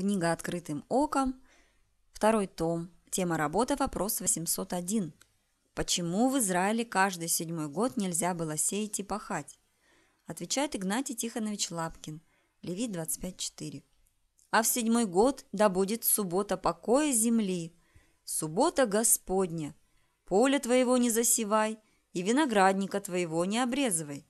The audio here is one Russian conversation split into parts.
Книга «Открытым оком», второй том, тема работы «Вопрос 801». Почему в Израиле каждый седьмой год нельзя было сеять и пахать? Отвечает Игнатий Тихонович Лапкин, Левит 25.4. А в седьмой год да будет суббота покоя земли, суббота Господня. Поле твоего не засевай и виноградника твоего не обрезывай.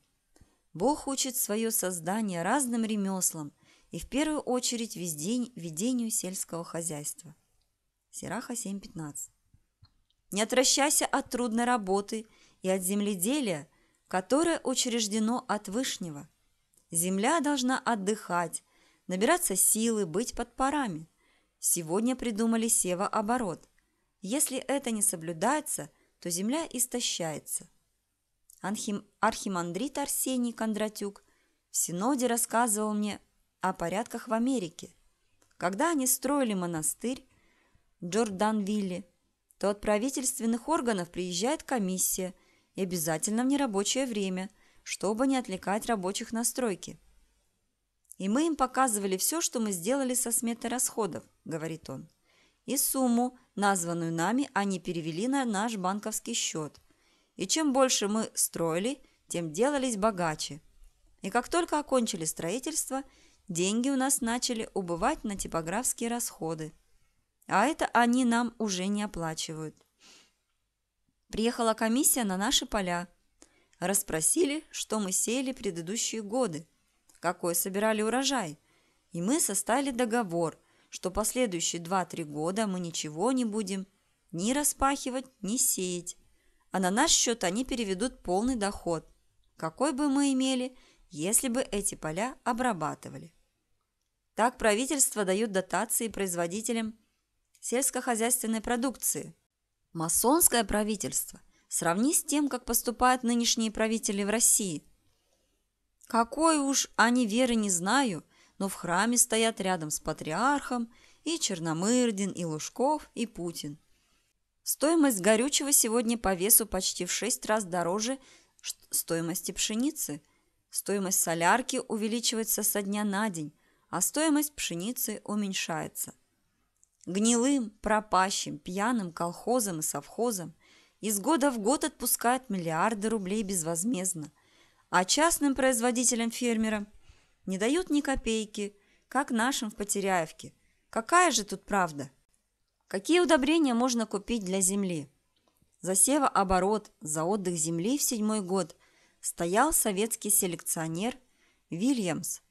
Бог учит свое создание разным ремеслам – и в первую очередь ведению сельского хозяйства. Сираха 7.15. Не отвращайся от трудной работы и от земледелия, которое учреждено от Вышнего. Земля должна отдыхать, набираться силы, быть под парами. Сегодня придумали севооборот. Если это не соблюдается, то земля истощается. Архимандрит Арсений Кондратюк в Синоде рассказывал мне о порядках в Америке. Когда они строили монастырь в Джорданвилле, то от правительственных органов приезжает комиссия и обязательно в нерабочее время, чтобы не отвлекать рабочих на стройки. «И мы им показывали все, что мы сделали со сметой расходов», – говорит он. «И сумму, названную нами, они перевели на наш банковский счет. И чем больше мы строили, тем делались богаче. И как только окончили строительство – деньги у нас начали убывать на типографские расходы. А это они нам уже не оплачивают. Приехала комиссия на наши поля. Расспросили, что мы сеяли предыдущие годы, какой собирали урожай. И мы составили договор, что последующие 2-3 года мы ничего не будем ни распахивать, ни сеять. А на наш счет они переведут полный доход, какой бы мы имели, если бы эти поля обрабатывали. Так правительство дают дотации производителям сельскохозяйственной продукции. Масонское правительство сравни с тем, как поступают нынешние правители в России. Какой уж они веры не знаю, но в храме стоят рядом с патриархом и Черномырдин, и Лужков, и Путин. Стоимость горючего сегодня по весу почти в шесть раз дороже стоимости пшеницы. Стоимость солярки увеличивается со дня на день, а стоимость пшеницы уменьшается. Гнилым, пропащим, пьяным колхозам и совхозам из года в год отпускают миллиарды рублей безвозмездно, а частным производителям-фермерам не дают ни копейки, как нашим в Потеряевке. Какая же тут правда? Какие удобрения можно купить для земли? За оборот, за отдых земли в седьмой год стоял советский селекционер Вильямс –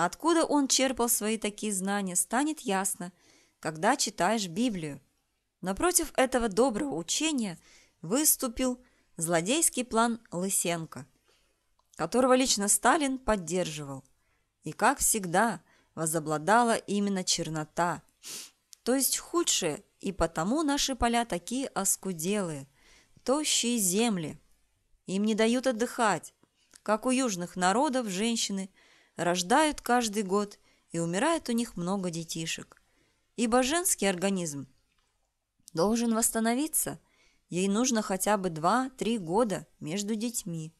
Откуда он черпал свои такие знания, станет ясно, когда читаешь Библию. Напротив этого доброго учения выступил злодейский план Лысенко, которого лично Сталин поддерживал. И, как всегда, возобладала именно чернота, то есть худшее, и потому наши поля такие оскуделые, тощие земли. Им не дают отдыхать, как у южных народов женщины – рождают каждый год, и умирает у них много детишек. Ибо женский организм должен восстановиться, ей нужно хотя бы 2-3 года между детьми.